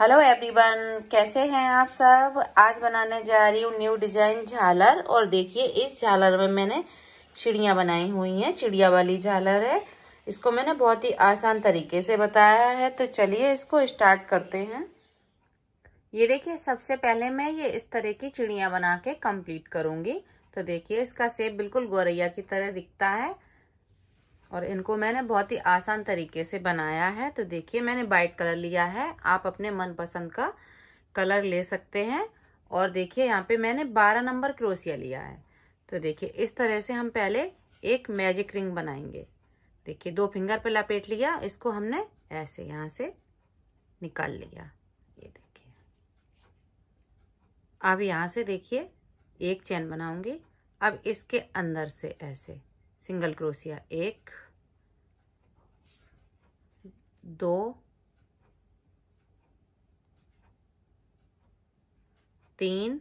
hello everyone कैसे हैं आप सब आज बनाने जा रही हूँ न्यू डिजाइन झालर और देखिए इस झालर में मैंने चिड़िया बनाई हुई हैं चिड़िया वाली झालर है इसको मैंने बहुत ही आसान तरीके से बताया है तो चलिए इसको स्टार्ट करते हैं ये देखिए सबसे पहले मैं ये इस तरह की चिड़िया बना के कम्प्लीट करूँगी तो देखिए इसका सेप बिल्कुल गोरैया की तरह दिखता है और इनको मैंने बहुत ही आसान तरीके से बनाया है तो देखिए मैंने वाइट कलर लिया है आप अपने मनपसंद का कलर ले सकते हैं और देखिए यहाँ पे मैंने 12 नंबर क्रोसिया लिया है तो देखिए इस तरह से हम पहले एक मैजिक रिंग बनाएंगे देखिए दो फिंगर पर लपेट लिया इसको हमने ऐसे यहाँ से निकाल लिया ये देखिए अब यहाँ से देखिए एक चैन बनाऊंगी अब इसके अंदर से ऐसे सिंगल क्रोसिया एक दो तीन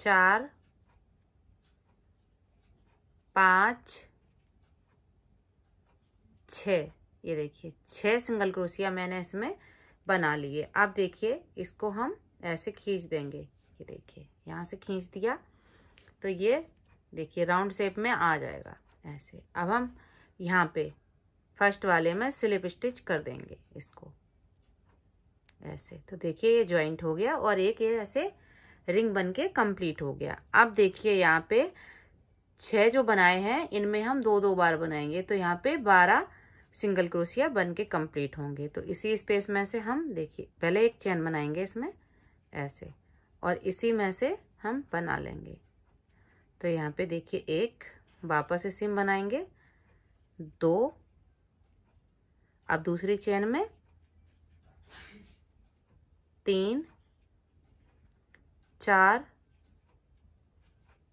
चार पाँच छ ये देखिए छह सिंगल क्रोसिया मैंने इसमें बना लिए अब देखिए इसको हम ऐसे खींच देंगे ये देखिए यहाँ से खींच दिया तो ये देखिए राउंड शेप में आ जाएगा ऐसे अब हम यहाँ पे फर्स्ट वाले में स्लिप स्टिच कर देंगे इसको ऐसे तो देखिए ये ज्वाइंट हो गया और एक ये ऐसे रिंग बन के कम्प्लीट हो गया अब देखिए यहाँ पे छह जो बनाए हैं इनमें हम दो दो बार बनाएंगे तो यहाँ पे बारह सिंगल क्रोशिया बन के कम्प्लीट होंगे तो इसी स्पेस में से हम देखिए पहले एक चैन बनाएंगे इसमें ऐसे और इसी में से हम बना लेंगे तो यहाँ पे देखिए एक वापस सिम बनाएंगे दो अब दूसरी चेन में तीन चार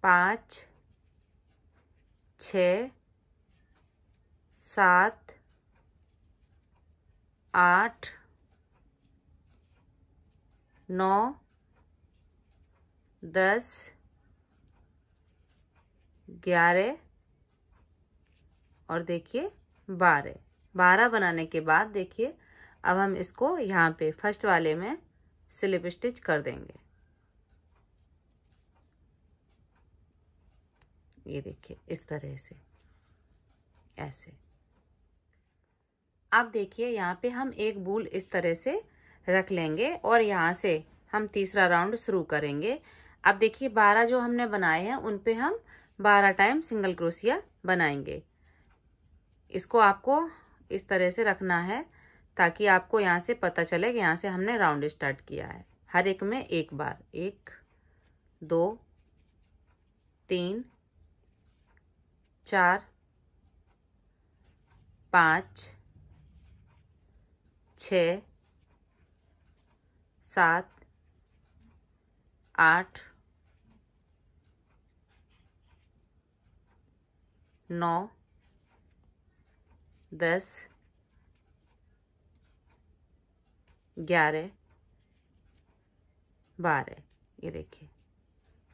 पाँच छ सात आठ नौ दस ग्यारह और देखिए बारह बारह बनाने के बाद देखिए अब हम इसको यहाँ पे फर्स्ट वाले में स्लिप स्टिच कर देंगे ये देखिए इस तरह से ऐसे अब देखिए यहाँ पे हम एक बूल इस तरह से रख लेंगे और यहाँ से हम तीसरा राउंड शुरू करेंगे अब देखिए बारह जो हमने बनाए हैं उन पे हम बारह टाइम सिंगल क्रोसिया बनाएंगे इसको आपको इस तरह से रखना है ताकि आपको यहाँ से पता चले कि यहाँ से हमने राउंड स्टार्ट किया है हर एक में एक बार एक दो तीन चार पाँच छ सात आठ नौ दस ग्यारह बारह ये देखिए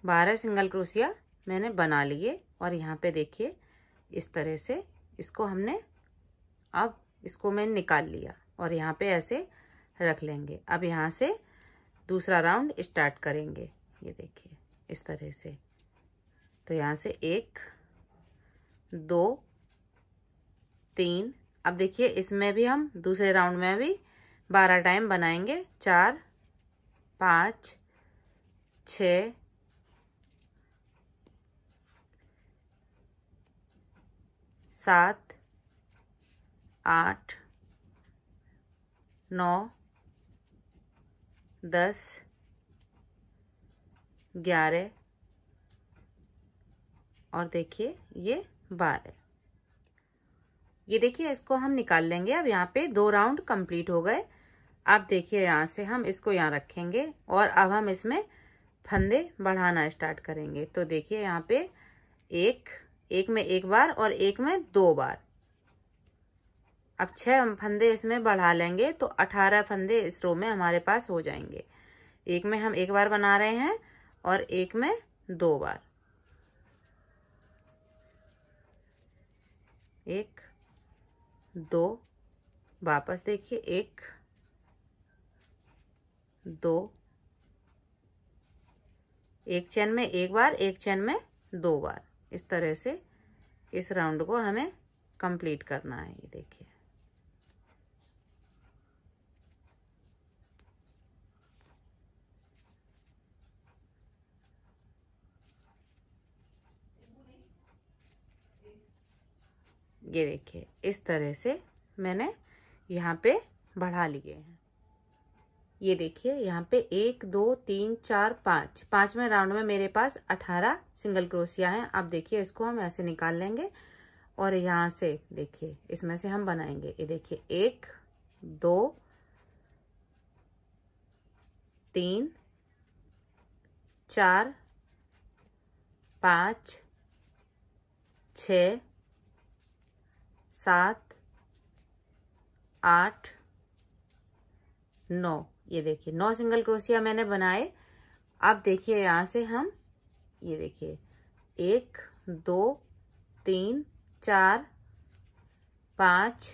बारह सिंगल क्रोसिया मैंने बना लिए और यहाँ पे देखिए इस तरह से इसको हमने अब इसको मैंने निकाल लिया और यहाँ पे ऐसे रख लेंगे अब यहाँ से दूसरा राउंड स्टार्ट करेंगे ये देखिए इस तरह से तो यहाँ से एक दो तीन अब देखिए इसमें भी हम दूसरे राउंड में भी बारह टाइम बनाएंगे चार पाँच छ सात आठ नौ दस ग्यारह और देखिए ये बारह ये देखिए इसको हम निकाल लेंगे अब यहाँ पे दो राउंड कंप्लीट हो गए अब देखिए यहाँ से हम इसको यहाँ रखेंगे और अब हम इसमें फंदे बढ़ाना स्टार्ट करेंगे तो देखिए यहाँ पे एक एक में एक बार और एक में दो बार अब छह फंदे इसमें बढ़ा लेंगे तो अठारह फंदे इस रो में हमारे पास हो जाएंगे एक में हम एक बार बना रहे हैं और एक में दो बार एक दो वापस देखिए एक दो एक चैन में एक बार एक चैन में दो बार इस तरह से इस राउंड को हमें कंप्लीट करना है ये देखिए ये देखिए इस तरह से मैंने यहाँ पे बढ़ा लिए हैं ये देखिए यहाँ पे एक दो तीन चार पाँच पाँचवें राउंड में मेरे पास अठारह सिंगल क्रोशिया हैं अब देखिए इसको हम ऐसे निकाल लेंगे और यहाँ से देखिए इसमें से हम बनाएंगे ये देखिए एक दो तीन चार पाँच छ सात आठ नौ ये देखिए नौ सिंगल क्रोसिया मैंने बनाए अब देखिए यहाँ से हम ये देखिए एक दो तीन चार पाँच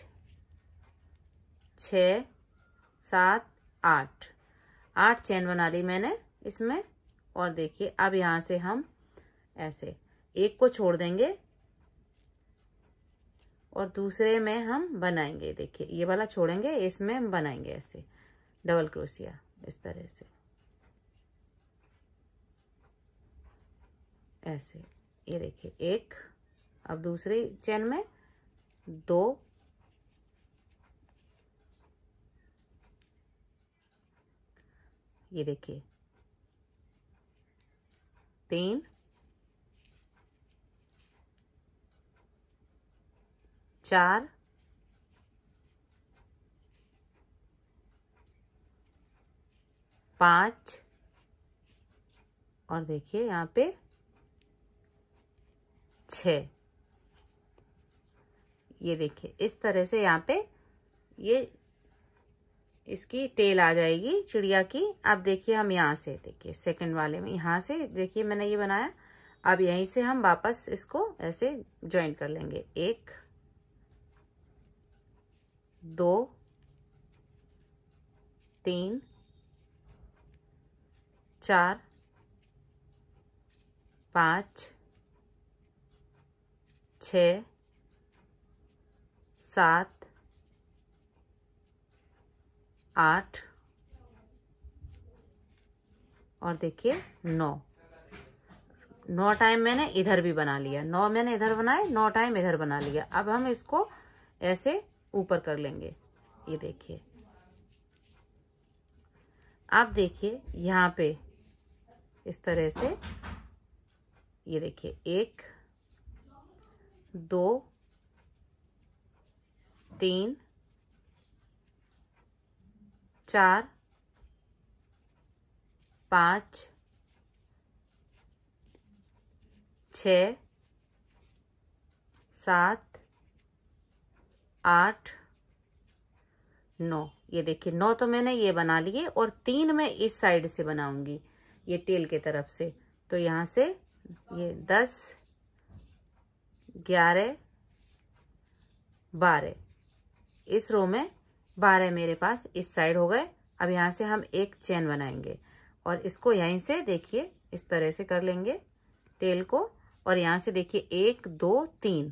छ सात आठ आठ चैन बना ली मैंने इसमें और देखिए अब यहाँ से हम ऐसे एक को छोड़ देंगे और दूसरे में हम बनाएंगे देखिए ये वाला छोड़ेंगे इसमें हम बनाएंगे ऐसे डबल क्रोसिया इस तरह से ऐसे ये देखिए एक अब दूसरे चैन में दो ये देखिए तीन चार पांच और देखिए यहाँ पे छ ये देखिए इस तरह से यहाँ पे ये इसकी टेल आ जाएगी चिड़िया की अब देखिए हम यहाँ से देखिए सेकंड वाले में यहाँ से देखिए मैंने ये बनाया अब यहीं से हम वापस इसको ऐसे ज्वाइन कर लेंगे एक दो तीन चार पाँच छ सात आठ और देखिए नौ नौ टाइम मैंने इधर भी बना लिया नौ मैंने इधर बनाए नौ टाइम इधर बना लिया अब हम इसको ऐसे ऊपर कर लेंगे ये देखिए आप देखिए यहाँ पे इस तरह से ये देखिए एक दो तीन चार पाँच छ सात आठ नौ ये देखिए नौ तो मैंने ये बना लिए और तीन मैं इस साइड से बनाऊंगी ये टेल के तरफ से तो यहाँ से ये दस ग्यारह बारह इस रो में बारह मेरे पास इस साइड हो गए अब यहाँ से हम एक चेन बनाएंगे और इसको यहीं से देखिए इस तरह से कर लेंगे टेल को और यहाँ से देखिए एक दो तीन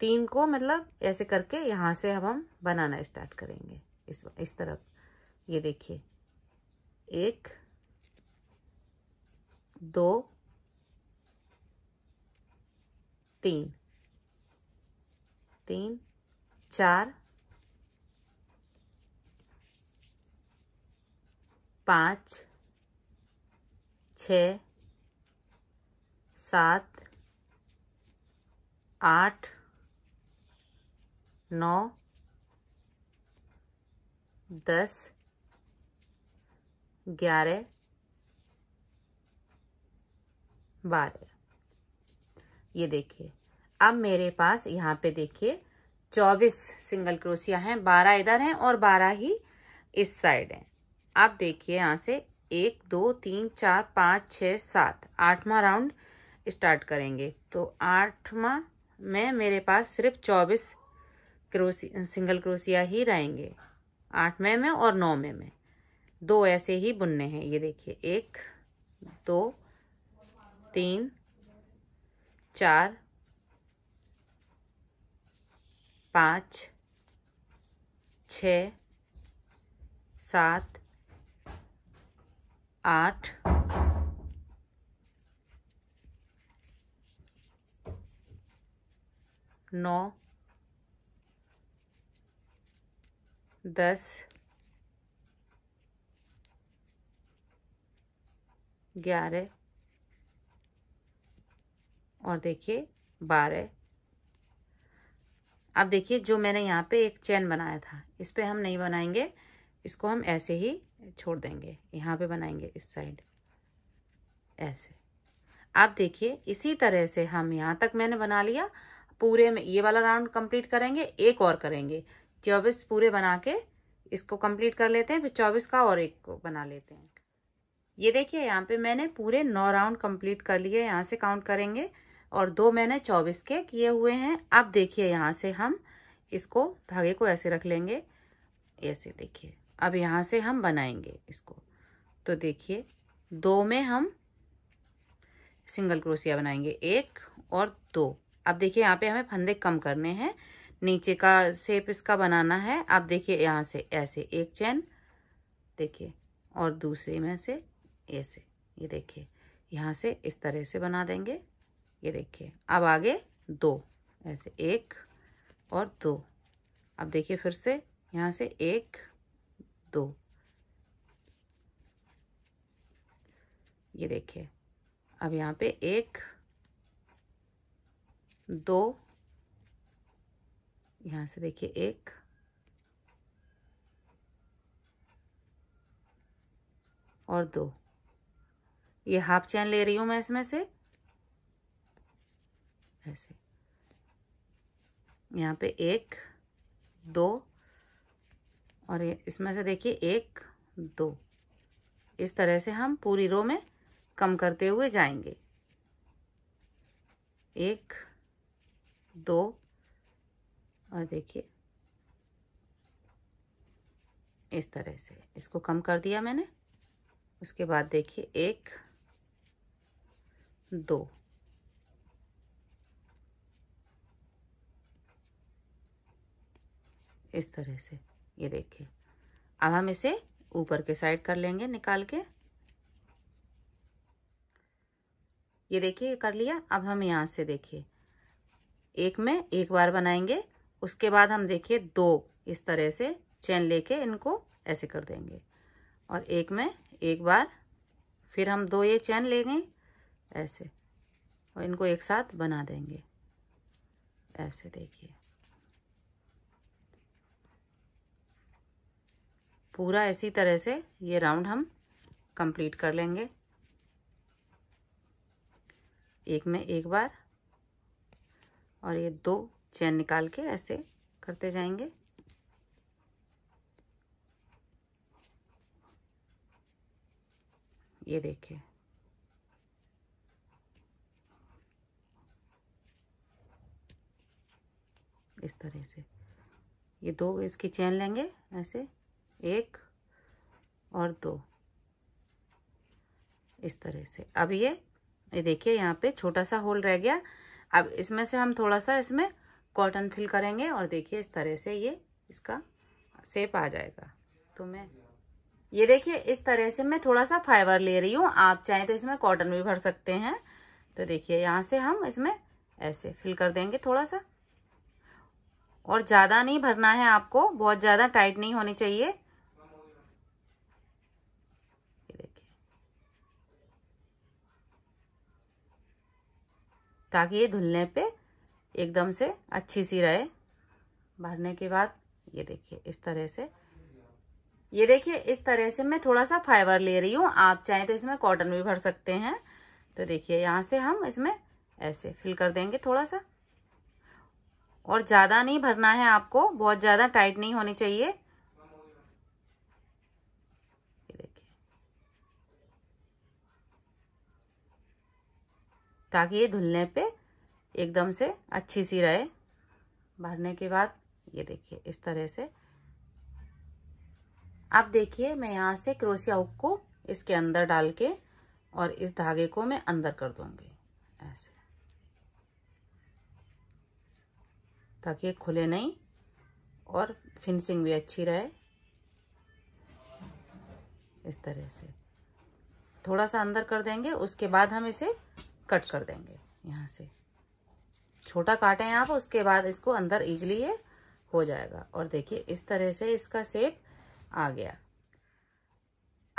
तीन को मतलब ऐसे करके यहाँ से अब हम बनाना स्टार्ट करेंगे इस इस तरफ ये देखिए एक दो तीन तीन चार पाँच छ सात आठ नौ दस ग्यारह बारह ये देखिए अब मेरे पास यहाँ पे देखिए चौबीस सिंगल क्रोसिया हैं बारह इधर हैं और बारह ही इस साइड हैं अब देखिए यहाँ से एक दो तीन चार पाँच छ सात आठवां राउंड स्टार्ट करेंगे तो आठवां में मेरे पास सिर्फ चौबीस क्रोसी सिंगल क्रोसिया ही रहेंगे आठ में में और नौ में में दो ऐसे ही बुनने हैं ये देखिए एक दो तीन चार पाँच छ सात आठ नौ दस ग्यारह और देखिए बारह अब देखिए जो मैंने यहाँ पे एक चैन बनाया था इस पर हम नहीं बनाएंगे इसको हम ऐसे ही छोड़ देंगे यहाँ पे बनाएंगे इस साइड ऐसे आप देखिए इसी तरह से हम यहाँ तक मैंने बना लिया पूरे में ये वाला राउंड कंप्लीट करेंगे एक और करेंगे चौबीस पूरे बना के इसको कंप्लीट कर लेते हैं फिर चौबीस का और एक को बना लेते हैं ये देखिए यहाँ पे मैंने पूरे नौ राउंड कंप्लीट कर लिए यहाँ से काउंट करेंगे और दो मैंने चौबीस के किए हुए हैं अब देखिए यहाँ से हम इसको धागे को ऐसे रख लेंगे ऐसे देखिए अब यहाँ से हम बनाएंगे इसको तो देखिए दो में हम सिंगल क्रोसिया बनाएंगे एक और दो अब देखिए यहाँ पे हमें फंदे कम करने हैं नीचे का सेप इसका बनाना है आप देखिए यहाँ से ऐसे एक चैन देखिए और दूसरे में से ऐसे ये देखिए यहाँ से इस तरह से बना देंगे ये देखिए अब आगे दो ऐसे एक और दो अब देखिए फिर से यहाँ से एक दो ये देखिए अब यहाँ पे एक दो यहाँ से देखिए एक और दो ये हाफ चैन ले रही हूं मैं इसमें से ऐसे यहाँ पे एक दो और इसमें से देखिए एक दो इस तरह से हम पूरी रो में कम करते हुए जाएंगे एक दो और देखिए इस तरह से इसको कम कर दिया मैंने उसके बाद देखिए एक दो इस तरह से ये देखिए अब हम इसे ऊपर के साइड कर लेंगे निकाल के ये देखिए कर लिया अब हम यहाँ से देखिए एक में एक बार बनाएंगे उसके बाद हम देखिए दो इस तरह से चैन लेके इनको ऐसे कर देंगे और एक में एक बार फिर हम दो ये चैन लेंगे ऐसे और इनको एक साथ बना देंगे ऐसे देखिए पूरा इसी तरह से ये राउंड हम कंप्लीट कर लेंगे एक में एक बार और ये दो चैन निकाल के ऐसे करते जाएंगे ये देखिए इस तरह से ये दो इसकी चैन लेंगे ऐसे एक और दो इस तरह से अब ये ये देखिए यहाँ पे छोटा सा होल रह गया अब इसमें से हम थोड़ा सा इसमें कॉटन फिल करेंगे और देखिए इस तरह से ये इसका सेप आ जाएगा तो मैं ये देखिए इस तरह से मैं थोड़ा सा फाइबर ले रही हूँ आप चाहें तो इसमें कॉटन भी भर सकते हैं तो देखिए यहाँ से हम इसमें ऐसे फिल कर देंगे थोड़ा सा और ज़्यादा नहीं भरना है आपको बहुत ज़्यादा टाइट नहीं होनी चाहिए ताकि ये धुलने पे एकदम से अच्छी सी रहे भरने के बाद ये देखिए इस तरह से ये देखिए इस तरह से मैं थोड़ा सा फाइबर ले रही हूँ आप चाहें तो इसमें कॉटन भी भर सकते हैं तो देखिए यहाँ से हम इसमें ऐसे फिल कर देंगे थोड़ा सा और ज़्यादा नहीं भरना है आपको बहुत ज़्यादा टाइट नहीं होनी चाहिए ये देखिए ताकि ये धुलने पे एकदम से अच्छी सी रहे भरने के बाद ये देखिए इस तरह से अब देखिए मैं यहाँ से क्रोसिया हुक को इसके अंदर डाल के और इस धागे को मैं अंदर कर दूंगी ऐसे ताकि खुले नहीं और फिनिशिंग भी अच्छी रहे इस तरह से थोड़ा सा अंदर कर देंगे उसके बाद हम इसे कट कर देंगे यहाँ से छोटा काटें आप उसके बाद इसको अंदर इजली ये हो जाएगा और देखिए इस तरह से इसका सेप आ गया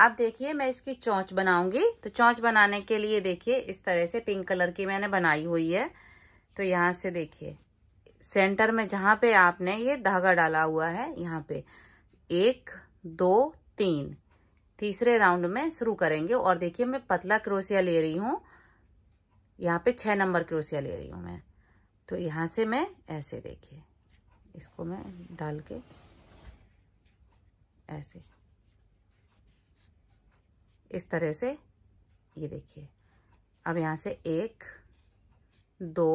अब देखिए मैं इसकी चौंच बनाऊंगी तो चौंच बनाने के लिए देखिए इस तरह से पिंक कलर की मैंने बनाई हुई है तो यहाँ से देखिए सेंटर में जहाँ पे आपने ये धागा डाला हुआ है यहाँ पे एक दो तीन तीसरे राउंड में शुरू करेंगे और देखिए मैं पतला क्रोसिया ले रही हूँ यहाँ पे छः नंबर क्रोसिया ले रही हूँ मैं तो यहाँ से मैं ऐसे देखिए इसको मैं डाल के ऐसे इस तरह से ये देखिए अब यहाँ से एक दो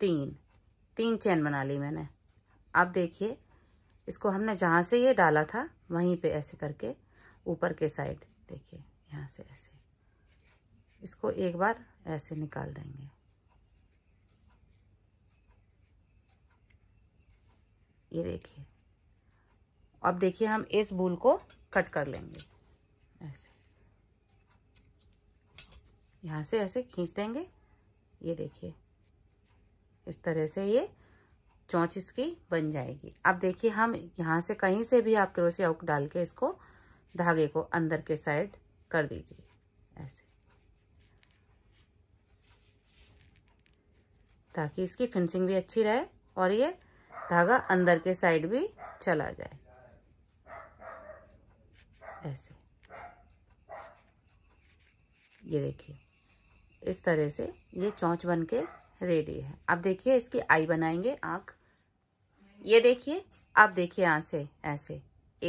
तीन तीन चैन बना ली मैंने अब देखिए इसको हमने जहाँ से ये डाला था वहीं पे ऐसे करके ऊपर के साइड देखिए यहाँ से ऐसे इसको एक बार ऐसे निकाल देंगे ये देखिए अब देखिए हम इस बुल को कट कर लेंगे ऐसे यहाँ से ऐसे खींच देंगे ये देखिए इस तरह से ये चौंच इसकी बन जाएगी अब देखिए हम यहाँ से कहीं से भी आप क्रोसी आउट डाल के इसको धागे को अंदर के साइड कर दीजिए ऐसे ताकि इसकी फिनिशिंग भी अच्छी रहे और ये धागा अंदर के साइड भी चला जाए ऐसे ये देखिए इस तरह से ये चौंच बन के रेडी है अब देखिए इसकी आई बनाएंगे आंख ये देखिए अब देखिए यहां से ऐसे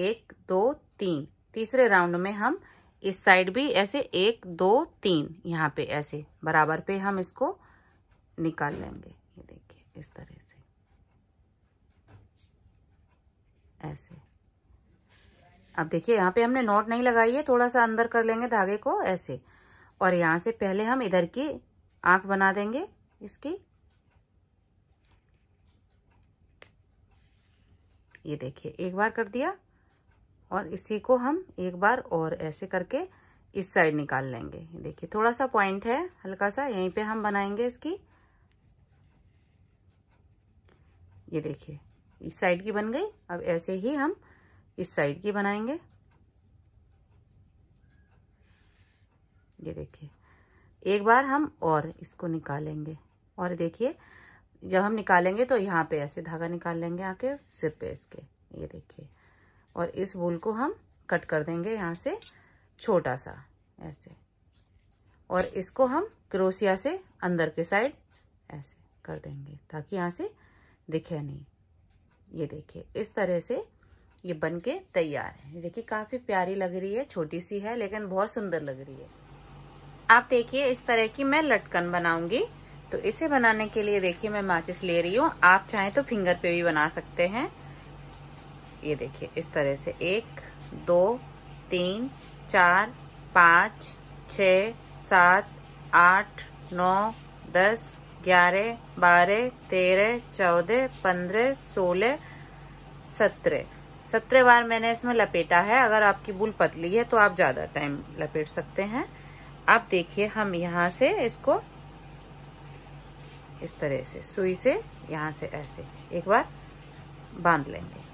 एक दो तीन तीसरे राउंड में हम इस साइड भी ऐसे एक दो तीन यहाँ पे ऐसे बराबर पे हम इसको निकाल लेंगे ये देखिए इस तरह से ऐसे अब देखिए यहाँ पे हमने नॉट नहीं लगाई है थोड़ा सा अंदर कर लेंगे धागे को ऐसे और यहाँ से पहले हम इधर की आंख बना देंगे इसकी ये देखिए एक बार कर दिया और इसी को हम एक बार और ऐसे करके इस साइड निकाल लेंगे देखिए थोड़ा सा पॉइंट है हल्का सा यहीं पे हम बनाएंगे इसकी ये देखिए इस साइड की बन गई अब ऐसे ही हम इस साइड की बनाएंगे ये देखिए एक बार हम और इसको निकालेंगे और देखिए जब हम निकालेंगे तो यहाँ पे ऐसे धागा निकाल लेंगे आके सिर पे इसके ये देखिए और इस वूल को हम कट कर देंगे यहाँ से छोटा सा ऐसे और इसको हम क्रोसिया से अंदर के साइड ऐसे कर देंगे ताकि यहाँ से दिखे नहीं ये देखिए इस तरह से ये बन के तैयार है देखिए काफ़ी प्यारी लग रही है छोटी सी है लेकिन बहुत सुंदर लग रही है आप देखिए इस तरह की मैं लटकन बनाऊंगी तो इसे बनाने के लिए देखिए मैं माचिस ले रही हूँ आप चाहें तो फिंगर पे भी बना सकते हैं ये देखिए इस तरह से एक दो तीन चार पाँच छ सात आठ नौ दस ग्यारह बारह तेरह चौदह पंद्रह सोलह सत्रह सत्रह बार मैंने इसमें लपेटा है अगर आपकी बुल पतली है तो आप ज़्यादा टाइम लपेट सकते हैं आप देखिए हम यहां से इसको इस तरह से सुई से यहां से ऐसे एक बार बांध लेंगे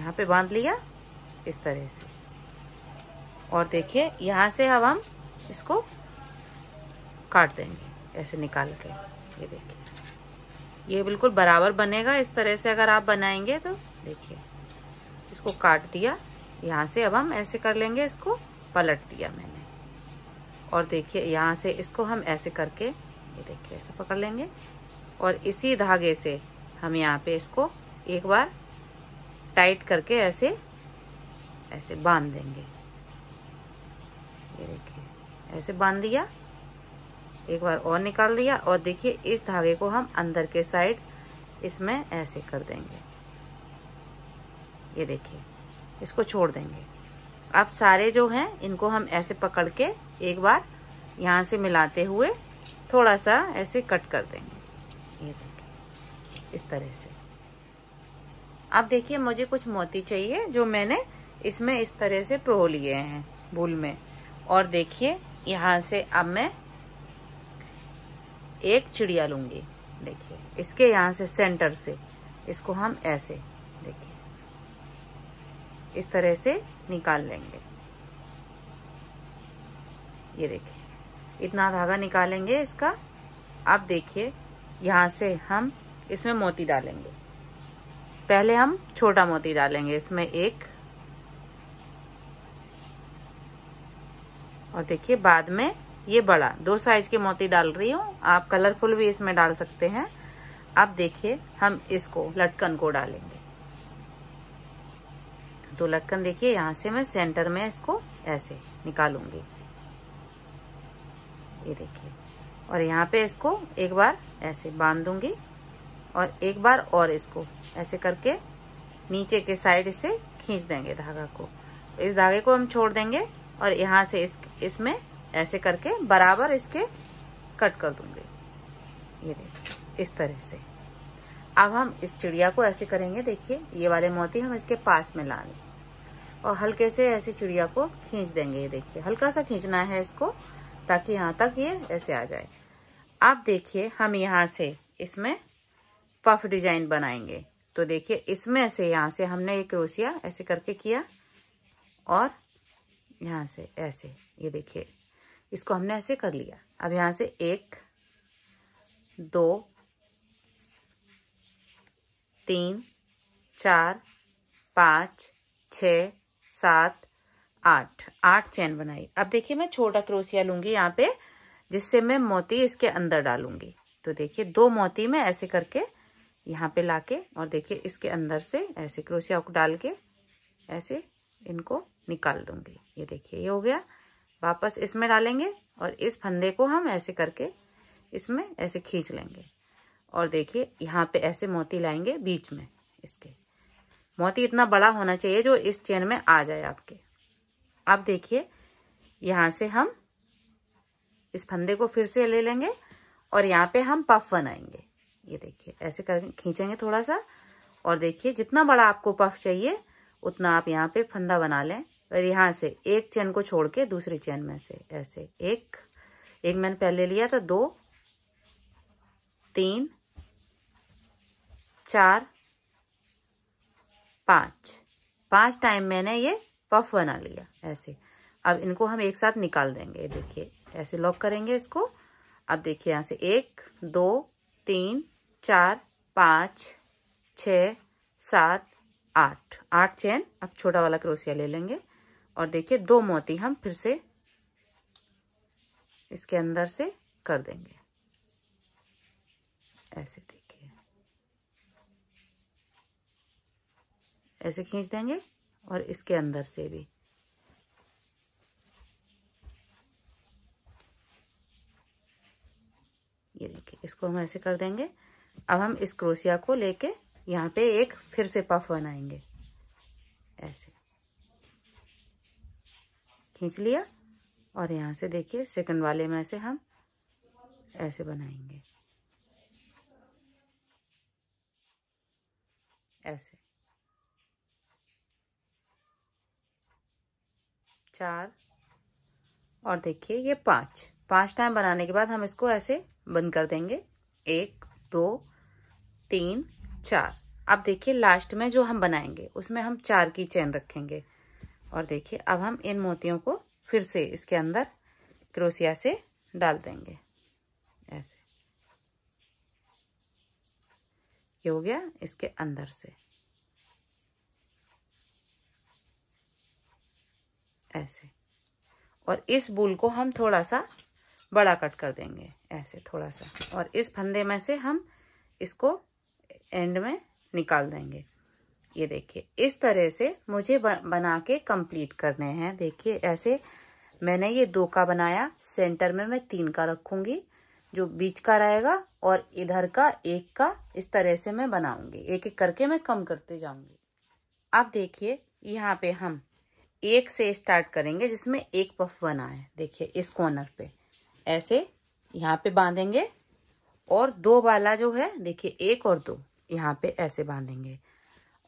यहाँ पे बांध लिया इस तरह से और देखिए यहाँ से अब हम इसको काट देंगे ऐसे निकाल के ये देखिए ये बिल्कुल बराबर बनेगा इस तरह से अगर आप बनाएंगे तो देखिए इसको काट दिया यहाँ से अब हम ऐसे कर लेंगे इसको पलट दिया मैंने और देखिए यहाँ से इसको हम ऐसे करके ये देखिए ऐसे पकड़ लेंगे और इसी धागे से हम यहाँ पे इसको एक बार टाइट करके ऐसे ऐसे बांध देंगे ये देखिए ऐसे बांध दिया एक बार और निकाल दिया और देखिए इस धागे को हम अंदर के साइड इसमें ऐसे कर देंगे ये देखिए इसको छोड़ देंगे अब सारे जो हैं इनको हम ऐसे पकड़ के एक बार यहाँ से मिलाते हुए थोड़ा सा ऐसे कट कर देंगे ये देखिए इस तरह से अब देखिए मुझे कुछ मोती चाहिए जो मैंने इसमें इस तरह से प्रो लिए हैं भूल में और देखिए यहाँ से अब मैं एक चिड़िया लूंगी देखिए इसके यहाँ से सेंटर से इसको हम ऐसे देखिए इस तरह से निकाल लेंगे ये देखिए इतना धागा निकालेंगे इसका अब देखिए यहाँ से हम इसमें मोती डालेंगे पहले हम छोटा मोती डालेंगे इसमें एक और देखिए बाद में ये बड़ा दो साइज के मोती डाल रही हूँ आप कलरफुल भी इसमें डाल सकते हैं अब देखिए हम इसको लटकन को डालेंगे तो लटकन देखिए यहां से मैं सेंटर में इसको ऐसे निकालूंगी ये देखिए और यहाँ पे इसको एक बार ऐसे बांध दूंगी और एक बार और इसको ऐसे करके नीचे के साइड से खींच देंगे धागा को इस धागे को हम छोड़ देंगे और यहाँ से इस इसमें ऐसे करके बराबर इसके कट कर दूंगी ये देखिए इस तरह से अब हम इस चिड़िया को ऐसे करेंगे देखिए ये वाले मोती हम इसके पास में ला लें और हल्के से ऐसे चिड़िया को खींच देंगे ये देखिए हल्का सा खींचना है इसको ताकि यहाँ तक ये ऐसे आ जाए अब देखिए हम यहाँ से इसमें पफ डिजाइन बनाएंगे तो देखिए इसमें से यहाँ से हमने एक क्रोसिया ऐसे करके किया और यहाँ से ऐसे ये देखिए इसको हमने ऐसे कर लिया अब यहाँ से एक दो तीन चार पाँच छ सात आठ आठ चैन बनाई अब देखिए मैं छोटा क्रोसिया लूंगी यहाँ पे जिससे मैं मोती इसके अंदर डालूंगी तो देखिए दो मोती में ऐसे करके यहाँ पे लाके और देखिए इसके अंदर से ऐसे क्रोसिया को डाल के ऐसे इनको निकाल दूंगी ये देखिए ये हो गया वापस इसमें डालेंगे और इस फंदे को हम ऐसे करके इसमें ऐसे खींच लेंगे और देखिए यहाँ पे ऐसे मोती लाएंगे बीच में इसके मोती इतना बड़ा होना चाहिए जो इस चेन में आ जाए आपके अब देखिए यहाँ से हम इस फंदे को फिर से ले लेंगे और यहाँ पे हम पफ बनाएंगे ये देखिए ऐसे कर खींचेंगे थोड़ा सा और देखिए जितना बड़ा आपको पफ चाहिए उतना आप यहाँ पे फंदा बना लें और यहाँ से एक चेन को छोड़ के दूसरी चेन में से ऐसे एक एक मैंने पहले लिया था दो तीन चार पाँच पांच टाइम मैंने ये पफ बना लिया ऐसे अब इनको हम एक साथ निकाल देंगे देखिए ऐसे लॉक करेंगे इसको अब देखिए यहाँ से एक दो तीन चार पाँच छ सात आठ आठ चैन अब छोटा वाला क्रोसिया ले लेंगे और देखिए दो मोती हम फिर से इसके अंदर से कर देंगे ऐसे देखिए ऐसे खींच देंगे और इसके अंदर से भी ये देखिए इसको हम ऐसे कर देंगे अब हम इस क्रोसिया को लेके यहाँ पे एक फिर से पफ बनाएंगे ऐसे खींच लिया और यहाँ से देखिए सेकंड वाले में से हम ऐसे बनाएंगे ऐसे चार और देखिए ये पांच पांच टाइम बनाने के बाद हम इसको ऐसे बंद कर देंगे एक दो तीन चार अब देखिए लास्ट में जो हम बनाएंगे उसमें हम चार की चेन रखेंगे और देखिए अब हम इन मोतियों को फिर से इसके अंदर क्रोसिया से डाल देंगे ऐसे ये हो गया इसके अंदर से ऐसे और इस बुल को हम थोड़ा सा बड़ा कट कर देंगे ऐसे थोड़ा सा और इस फंदे में से हम इसको एंड में निकाल देंगे ये देखिए इस तरह से मुझे बना के कंप्लीट करने हैं देखिए ऐसे मैंने ये दो का बनाया सेंटर में मैं तीन का रखूंगी जो बीच का रहेगा और इधर का एक का इस तरह से मैं बनाऊंगी एक एक करके मैं कम करते जाऊंगी अब देखिए यहाँ पे हम एक से स्टार्ट करेंगे जिसमें एक पफ बना है देखिए इस कॉर्नर पे ऐसे यहाँ पे बांधेंगे और दो वाला जो है देखिए एक और दो यहाँ पे ऐसे बांधेंगे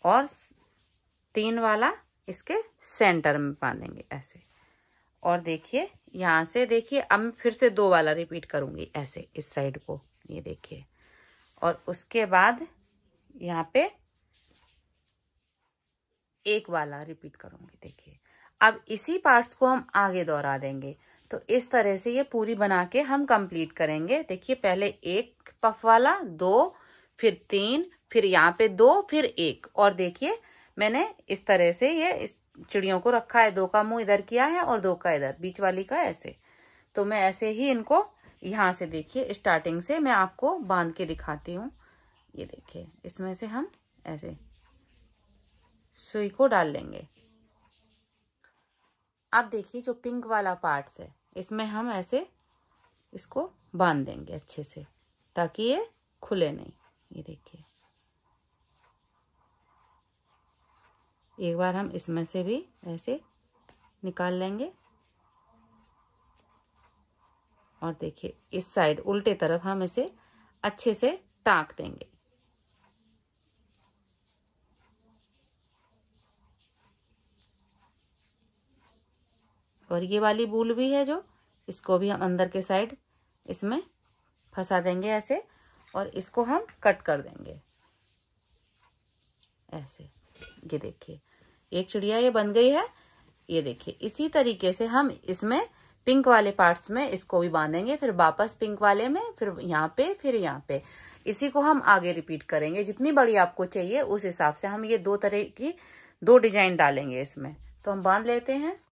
और तीन वाला इसके सेंटर में बांधेंगे ऐसे और देखिए यहाँ से देखिए अब मैं फिर से दो वाला रिपीट करूँगी ऐसे इस साइड को ये देखिए और उसके बाद यहाँ पे एक वाला रिपीट करूँगी देखिए अब इसी पार्ट्स को हम आगे दोहरा देंगे तो इस तरह से ये पूरी बना के हम कंप्लीट करेंगे देखिए पहले एक पफ वाला दो फिर तीन फिर यहाँ पे दो फिर एक और देखिए मैंने इस तरह से ये इस चिड़ियों को रखा है दो का मुंह इधर किया है और दो का इधर बीच वाली का ऐसे तो मैं ऐसे ही इनको यहाँ से देखिए स्टार्टिंग से मैं आपको बांध के दिखाती हूँ ये देखिए इसमें से हम ऐसे सुई को डाल लेंगे अब देखिए जो पिंक वाला पार्ट्स है इसमें हम ऐसे इसको बांध देंगे अच्छे से ताकि ये खुले नहीं ये देखिए एक बार हम इसमें से भी ऐसे निकाल लेंगे और देखिए इस साइड उल्टे तरफ हम इसे अच्छे से टाँक देंगे और ये वाली बूल भी है जो इसको भी हम अंदर के साइड इसमें फंसा देंगे ऐसे और इसको हम कट कर देंगे ऐसे ये देखिए एक चिड़िया ये बन गई है ये देखिए इसी तरीके से हम इसमें पिंक वाले पार्ट्स में इसको भी बांधेंगे फिर वापस पिंक वाले में फिर यहाँ पे फिर यहाँ पे इसी को हम आगे रिपीट करेंगे जितनी बड़ी आपको चाहिए उस हिसाब से हम ये दो तरह की दो डिजाइन डालेंगे इसमें तो हम बांध लेते हैं